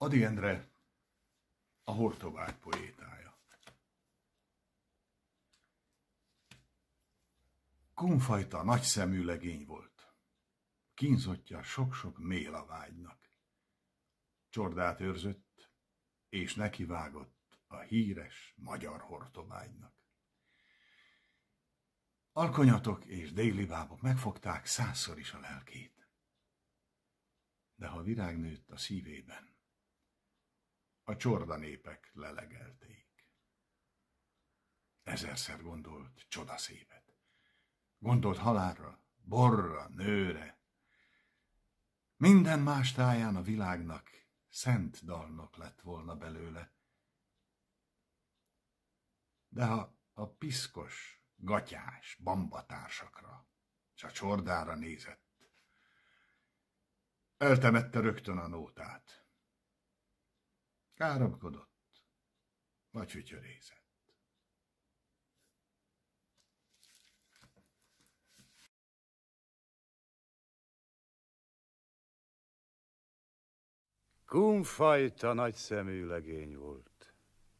Adi Endre, a Hortobágy poétája. Kunfajta nagyszemű legény volt. Kínzottja sok-sok a vágynak. Csordát őrzött, és nekivágott a híres magyar hortobágynak. Alkonyatok és délibábok megfogták százszor is a lelkét. De ha virág nőtt a szívében, a csorda népek lelegelték. Ezerszer gondolt csodaszépet. Gondolt halálra, borra, nőre. Minden más táján a világnak szent dalnok lett volna belőle. De ha a piszkos, gatyás, bambatársakra, s a csordára nézett, eltemette rögtön a nótát Káromkodott, vagy fütyörézett. Kumfajta nagyszemű legény volt,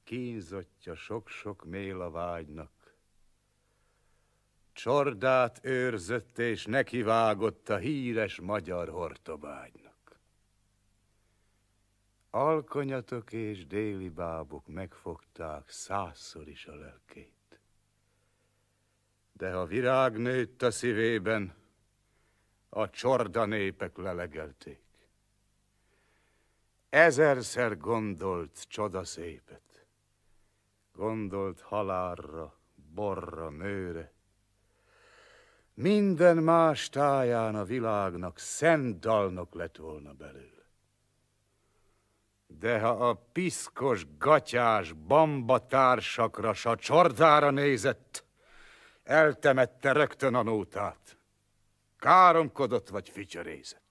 kínzottja sok-sok mél a vágynak. Csordát őrzött és nekivágott a híres magyar hortobágynak. Alkonyatok és déli bábok megfogták százszor is a lelkét. De ha virág nőtt a szívében, a csorda népek lelegelték. Ezerszer gondolt csodaszépet, gondolt halálra, borra, nőre. Minden más táján a világnak szent dalnok lett volna belőle. De ha a piszkos, gatyás bambatársakra s a csordára nézett, eltemette rögtön a nótát. Káromkodott vagy ficsörézett.